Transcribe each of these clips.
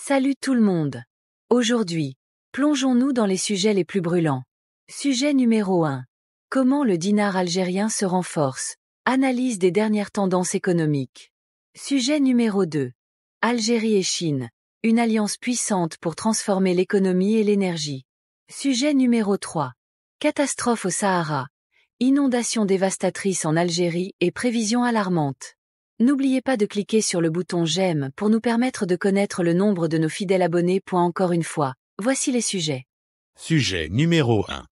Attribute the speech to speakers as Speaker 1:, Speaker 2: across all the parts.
Speaker 1: Salut tout le monde. Aujourd'hui, plongeons-nous dans les sujets les plus brûlants. Sujet numéro 1. Comment le dinar algérien se renforce. Analyse des dernières tendances économiques. Sujet numéro 2. Algérie et Chine. Une alliance puissante pour transformer l'économie et l'énergie. Sujet numéro 3. Catastrophe au Sahara. Inondations dévastatrices en Algérie et prévision alarmante. N'oubliez pas de cliquer sur le bouton J'aime pour nous permettre de connaître le nombre de nos fidèles abonnés. Encore une fois, voici les sujets. Sujet numéro 1.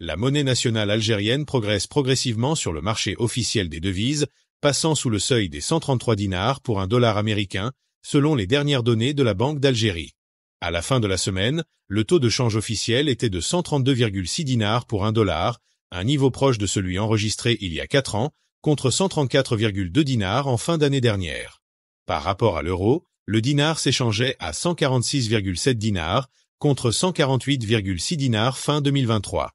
Speaker 1: La monnaie nationale algérienne progresse progressivement sur le marché officiel des devises, passant sous le seuil des 133 dinars pour un dollar américain, selon les dernières données de la Banque d'Algérie. À la fin de la semaine, le taux de change officiel était de 132,6 dinars pour un dollar, un niveau proche de celui enregistré il y a quatre ans, contre 134,2 dinars en fin d'année dernière. Par rapport à l'euro, le dinar s'échangeait à 146,7 dinars contre 148,6 dinars fin 2023.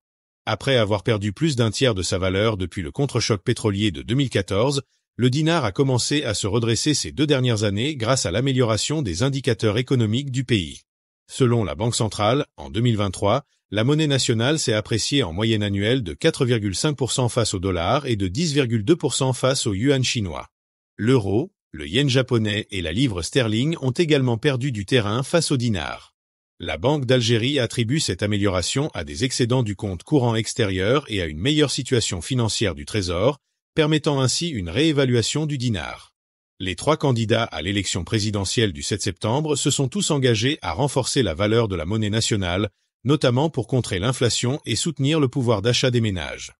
Speaker 1: Après avoir perdu plus d'un tiers de sa valeur depuis le contre-choc pétrolier de 2014, le dinar a commencé à se redresser ces deux dernières années grâce à l'amélioration des indicateurs économiques du pays. Selon la Banque centrale, en 2023, la monnaie nationale s'est appréciée en moyenne annuelle de 4,5% face au dollar et de 10,2% face au yuan chinois. L'euro, le yen japonais et la livre sterling ont également perdu du terrain face au dinar. La Banque d'Algérie attribue cette amélioration à des excédents du compte courant extérieur et à une meilleure situation financière du Trésor, permettant ainsi une réévaluation du dinar. Les trois candidats à l'élection présidentielle du 7 septembre se sont tous engagés à renforcer la valeur de la monnaie nationale, notamment pour contrer l'inflation et soutenir le pouvoir d'achat des ménages.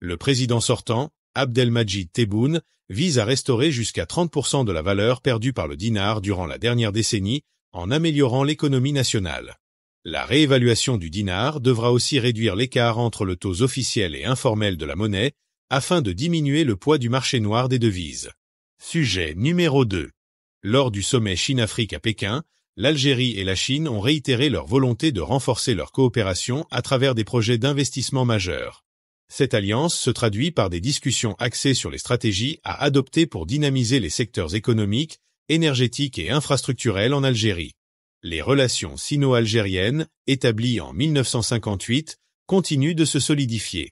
Speaker 1: Le président sortant, Abdelmajid Tebboune, vise à restaurer jusqu'à 30% de la valeur perdue par le dinar durant la dernière décennie en améliorant l'économie nationale. La réévaluation du dinar devra aussi réduire l'écart entre le taux officiel et informel de la monnaie afin de diminuer le poids du marché noir des devises. Sujet numéro 2. Lors du sommet Chine-Afrique à Pékin, l'Algérie et la Chine ont réitéré leur volonté de renforcer leur coopération à travers des projets d'investissement majeurs. Cette alliance se traduit par des discussions axées sur les stratégies à adopter pour dynamiser les secteurs économiques, énergétiques et infrastructurels en Algérie. Les relations sino-algériennes, établies en 1958, continuent de se solidifier.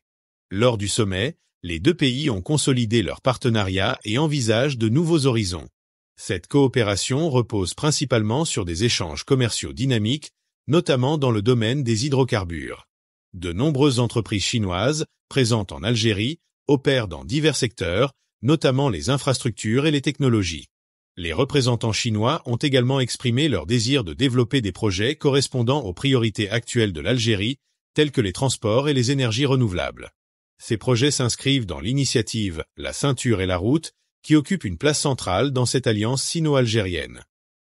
Speaker 1: Lors du sommet, les deux pays ont consolidé leur partenariat et envisagent de nouveaux horizons. Cette coopération repose principalement sur des échanges commerciaux dynamiques, notamment dans le domaine des hydrocarbures. De nombreuses entreprises chinoises, présentes en Algérie, opèrent dans divers secteurs, notamment les infrastructures et les technologies. Les représentants chinois ont également exprimé leur désir de développer des projets correspondant aux priorités actuelles de l'Algérie, tels que les transports et les énergies renouvelables. Ces projets s'inscrivent dans l'initiative La ceinture et la route, qui occupe une place centrale dans cette alliance sino-algérienne.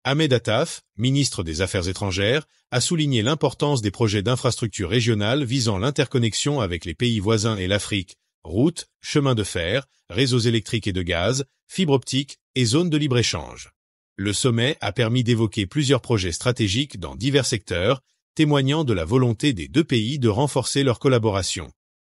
Speaker 1: Ahmed Attaf, ministre des Affaires étrangères, a souligné l'importance des projets d'infrastructures régionales visant l'interconnexion avec les pays voisins et l'Afrique, routes, chemins de fer, réseaux électriques et de gaz, fibres optiques et zones de libre-échange. Le sommet a permis d'évoquer plusieurs projets stratégiques dans divers secteurs, témoignant de la volonté des deux pays de renforcer leur collaboration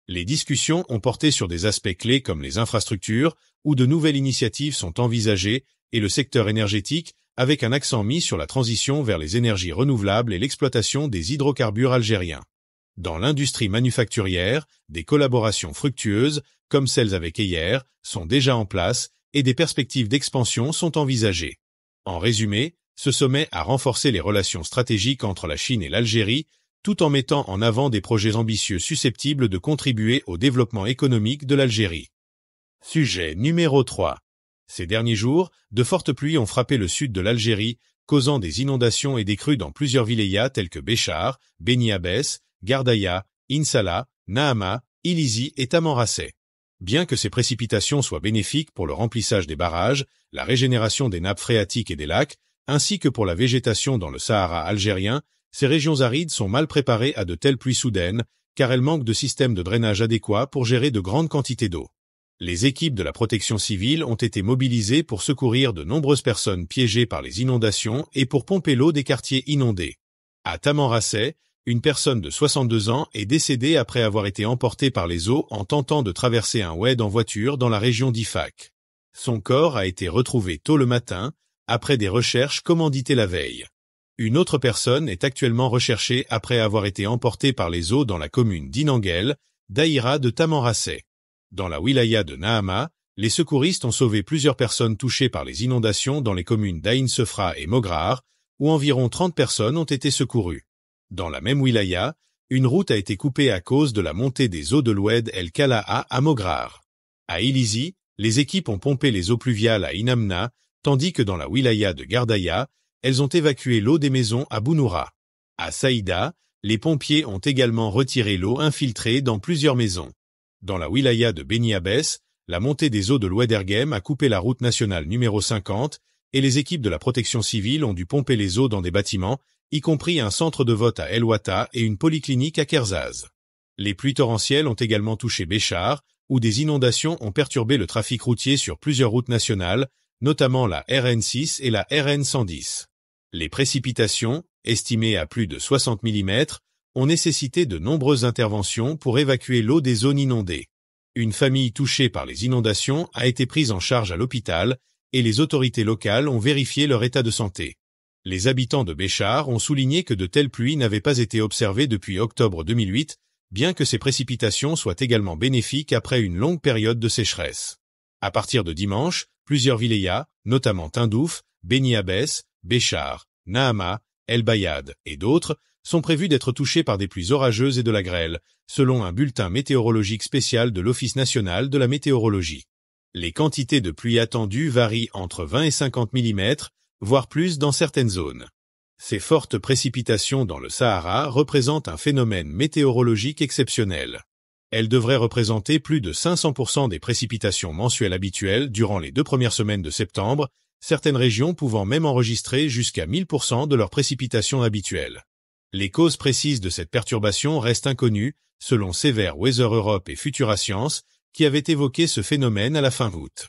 Speaker 1: les discussions ont porté sur des aspects clés comme les infrastructures, où de nouvelles initiatives sont envisagées, et le secteur énergétique, avec un accent mis sur la transition vers les énergies renouvelables et l'exploitation des hydrocarbures algériens. Dans l'industrie manufacturière, des collaborations fructueuses, comme celles avec EIR, sont déjà en place et des perspectives d'expansion sont envisagées. En résumé, ce sommet a renforcé les relations stratégiques entre la Chine et l'Algérie, tout en mettant en avant des projets ambitieux susceptibles de contribuer au développement économique de l'Algérie. Sujet numéro 3. Ces derniers jours, de fortes pluies ont frappé le sud de l'Algérie, causant des inondations et des crues dans plusieurs vilayas tels que Béchar, Beni Gardaïa, Insala, Nahama, Ilizi et Tamanrasset. Bien que ces précipitations soient bénéfiques pour le remplissage des barrages, la régénération des nappes phréatiques et des lacs, ainsi que pour la végétation dans le Sahara algérien, ces régions arides sont mal préparées à de telles pluies soudaines, car elles manquent de systèmes de drainage adéquats pour gérer de grandes quantités d'eau. Les équipes de la protection civile ont été mobilisées pour secourir de nombreuses personnes piégées par les inondations et pour pomper l'eau des quartiers inondés. À Tamanrasset, une personne de 62 ans est décédée après avoir été emportée par les eaux en tentant de traverser un WED en voiture dans la région d'Ifac. Son corps a été retrouvé tôt le matin, après des recherches commanditées la veille. Une autre personne est actuellement recherchée après avoir été emportée par les eaux dans la commune d'Inangel, Daïra de Tamanrasset. Dans la wilaya de Nahama, les secouristes ont sauvé plusieurs personnes touchées par les inondations dans les communes d'Aïn Sefra et Mograr, où environ 30 personnes ont été secourues. Dans la même wilaya, une route a été coupée à cause de la montée des eaux de l'Oued El Kalaa à Mograr. À Ilizi, les équipes ont pompé les eaux pluviales à Inamna, tandis que dans la wilaya de Gardaya elles ont évacué l'eau des maisons à Bounoura. À Saïda, les pompiers ont également retiré l'eau infiltrée dans plusieurs maisons. Dans la wilaya de Beni Abbès, la montée des eaux de l'Ouederghem a coupé la route nationale numéro 50 et les équipes de la protection civile ont dû pomper les eaux dans des bâtiments, y compris un centre de vote à El Ouata et une polyclinique à Kerzaz. Les pluies torrentielles ont également touché Béchar, où des inondations ont perturbé le trafic routier sur plusieurs routes nationales, notamment la RN6 et la RN110. Les précipitations, estimées à plus de 60 mm, ont nécessité de nombreuses interventions pour évacuer l'eau des zones inondées. Une famille touchée par les inondations a été prise en charge à l'hôpital et les autorités locales ont vérifié leur état de santé. Les habitants de Béchard ont souligné que de telles pluies n'avaient pas été observées depuis octobre 2008, bien que ces précipitations soient également bénéfiques après une longue période de sécheresse. À partir de dimanche, plusieurs vilayas, notamment Tindouf, Beni Abès, Béchar, Nahama, El Bayad et d'autres, sont prévus d'être touchés par des pluies orageuses et de la grêle, selon un bulletin météorologique spécial de l'Office national de la météorologie. Les quantités de pluie attendues varient entre 20 et 50 mm, voire plus dans certaines zones. Ces fortes précipitations dans le Sahara représentent un phénomène météorologique exceptionnel elle devrait représenter plus de 500% des précipitations mensuelles habituelles durant les deux premières semaines de septembre, certaines régions pouvant même enregistrer jusqu'à 1000% de leurs précipitations habituelles. Les causes précises de cette perturbation restent inconnues, selon Severe Weather Europe et Futura Science, qui avaient évoqué ce phénomène à la fin août.